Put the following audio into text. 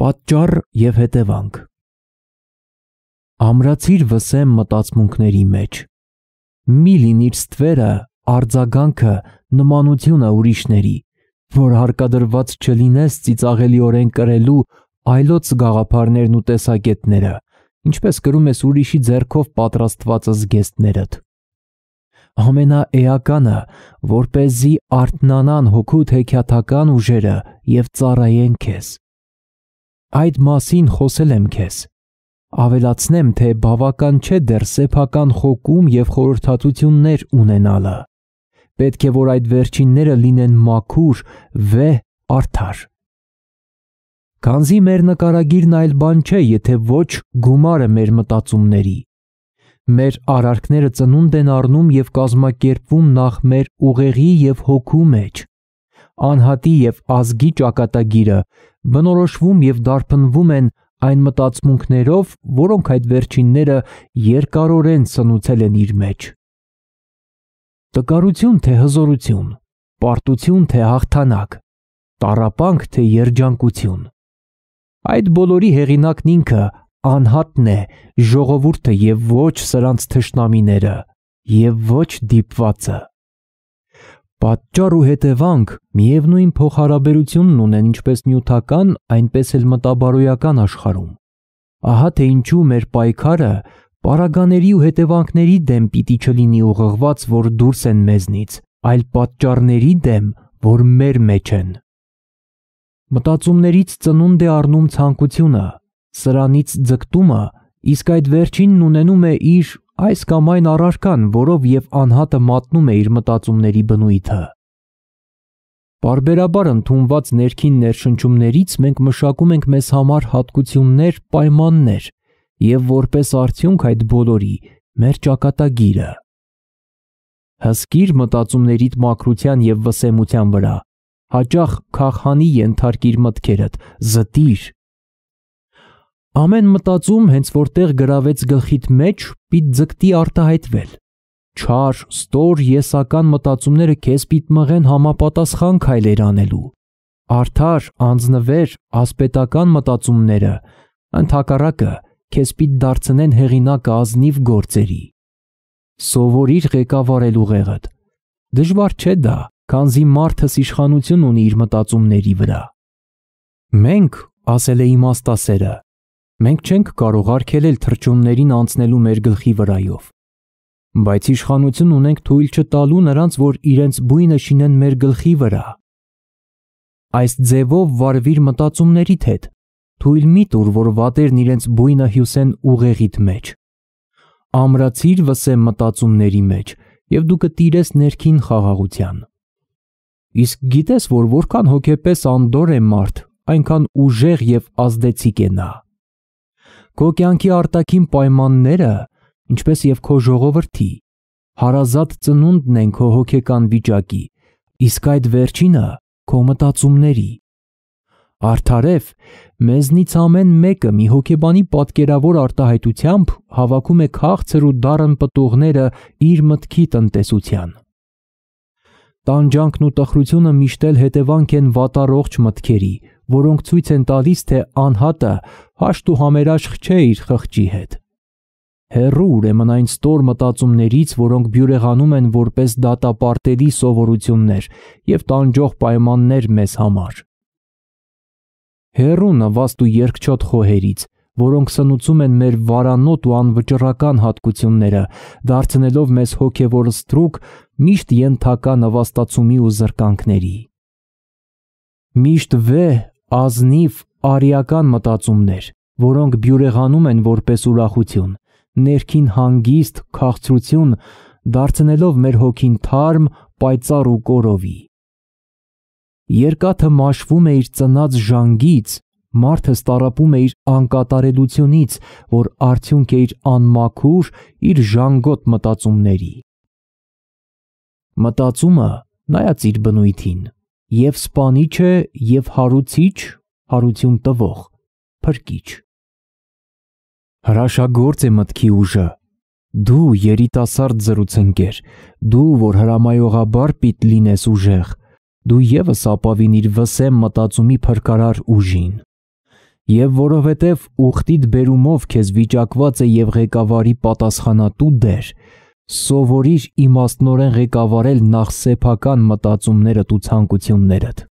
Պատճառ եւ հետևանք։ Ամրացիր վսեմ մտածմունքների մեջ։ Մի լինիր ստվերը, արձագանքը, նմանությունը ուրիշների, որ հարկադրված չլինես ծիծաղելիորեն կրելու այլոց գաղափարներն ու տեսակետները, ինչպես գրում ես ուրիշի ձեռքով պատրաստված զգեստներդ։ Ամենաեականը, որ เป զի արտնանան հոգու թեքիաթական ուժերը եւ ծառայեն քեզ։ Այդ մասին խոսել եմ քեզ։ Ավելացնեմ, թե բավական չէ դեռ սեփական խոկում եւ խորհրդատություններ ունենալը։ Պետք է որ այդ վերջինները լինեն մաքուր, վեհ, արդար։ Կանզի մեր նկարագիրն այլ բան չէ, եթե ոչ գումարը մեր մտածումների։ Մեր արարքները ծնունդ են առնում եւ կազմակերպվում նախ մեր ուղեղի եւ հոգու մեջ անհատի եւ ազգի ճակատագիրը բնորոշվում եւ դարբնվում են այն մտածմունքներով, որոնք այդ վերջինները երկարորեն սնուցել են իր մեջ։ Տկարություն թե հզորություն, պարտություն թե հաղթանակ, տարապանք թե երջանկություն։ Այդ բոլորի հեղինակն ինքը անհատն է, ժողովուրդը եւ ոչ սրանց թշնամիները եւ ոչ դիպվածը։ Պատճառ ու հետևանք միևնույն փոխհարաբերությունն ունեն ինչպես նյութական, այնպես էլ մտաբարոյական աշխարհում։ Ահա թե ինչու մեր պայքարը պարագաների ու հետևանքների դեմ պիտի չլինի ուղղված, որ դուրս են մեզնից, այլ պատճառների դեմ, որ մեր մեջ են։ Մտածումներից ծնունդ է առնում ցանկությունը, սրանից ձգտումը, իսկ այդ վերջինն ունենում է իր այս կամ այն առարկան, որով եւ անհատը մատնում է իր մտածումների բնույթը։ Բարբերաբար ընդունված ներքին ներշնչումներից մենք մշակում ենք մեզ համար հատկություններ, պայմաններ եւ որպես արդյունք այդ բոլորի մեր ճակատագիրը։ Հսկիր մտածումներիդ մակրության եւ վսեմության վրա հաճախ քախանի ենթարկիր մտքերդ, զտիր Ամեն մտածում հենց որտեղ գրավեց գլխիդ մեջ, պիտ ձգտի արտահայտվել։ Չար, ստոր եսական մտածումները քեզ պիտ մղեն համապատասխան քայլեր անելու։ Արդար, անձնվեր, ասպետական մտածումները, ընդհակառակը, քեզ պիտ դարձնեն հեղինակ ազնիվ գործերի։ Սովորիր ղեկավարել ուղեղդ։ Դժվար չէ դա, քանզի մարդս իշխանություն ունի իր մտածումների վրա։ Մենք, ասել է իմաստասերը, Մենք չենք կարող արգելել թրջուններին անցնելու մեր գլխի վրայով։ Բայց իշխանություն ունենք թույլ չտալու նրանց, որ իրենց բույնը շինեն մեր գլխի վրա։ Այս ձևով վարվիր մտածումներիդ հետ։ Թույլ մի տուր, որ վատերն իրենց բույնը հյուսեն ուղեղիդ մեջ։ Ամրացիր վսե մտածումների մեջ, եւ դու կտիրես ներքին խաղաղության։ Իսկ գիտես, որ որքան հոգեպես անդոր է մարդ, այնքան ուժեղ եւ ազդեցիկ է նա։ Քո կյանքի արտաքին պայմանները, ինչպես եւ քո ժողովրդի, հարազատ ծնունդն են քո հոգեկան վիճակի, իսկ այդ վերջինը քո մտածումների։ Արդարև մեզնից ամեն մեկը մի հոգեբանի պատկերավոր արտահայտությամբ հավաքում է քաղցր ու դառն պտուղները իր մտքի տնտեսության։ Տանջանքն ու տխրությունը միշտ հետևանք են վատառողջ մտքերի, որոնք ցույց են տալիս, թե անհատը հաշտ ու համերաշխ չէ իր խղճի հետ։ Հերրու ուրեմն այն ստոր մտածումներից, որոնք բյուրեղանում են որպես դատապարտելի սովորություններ եւ տանջող պայմաններ մեզ համար։ Հերրուն նվաստ ու երկչոտ խոհերից, որոնք սնուցում են մեր վարանոտ ու անվճռական հատկությունները, դարձնելով մեզ հոգևոր ստրուկ միշտ յենթակա նվաստացումի ու զրկանքների։ Միշտ վե ազնիվ արիական մտածումներ, որոնք բյուրեղանում են որպես ուրախություն, ներքին հանգիստ, քաղցրություն, դարձնելով մեր հոգին թարմ, պայծառ ու կորովի։ Երկաթը մաշվում է իր ծնած ժանգից, մարդը ստարապում է իր անկատարելությունից, որ արդյունք է իր անմաքուր, իր ժանգոտ մտածումների։ Մտածումը նայած իր բնույթին եւ սպանիչ է եւ հարուցիչ, հարություն տվող, փրկիչ։ Հրաշագործ է մտքի ուժը։ Դու երիտասարդ զրուցընկեր, դու որ հրամայողաբար պիտ լինես ուժեղ, դու եւս ապավինիր վսեմ մտածումի փրկարար ուժին։ Եվ որովհետև ուխտիդ բերումով քեզ վիճակված է եւ ղեկավարի պատասխանատու դեր, սովորիր իմաստնորեն ղեկավարել նախ սեփական մտածումներդ ու ցանկություններդ։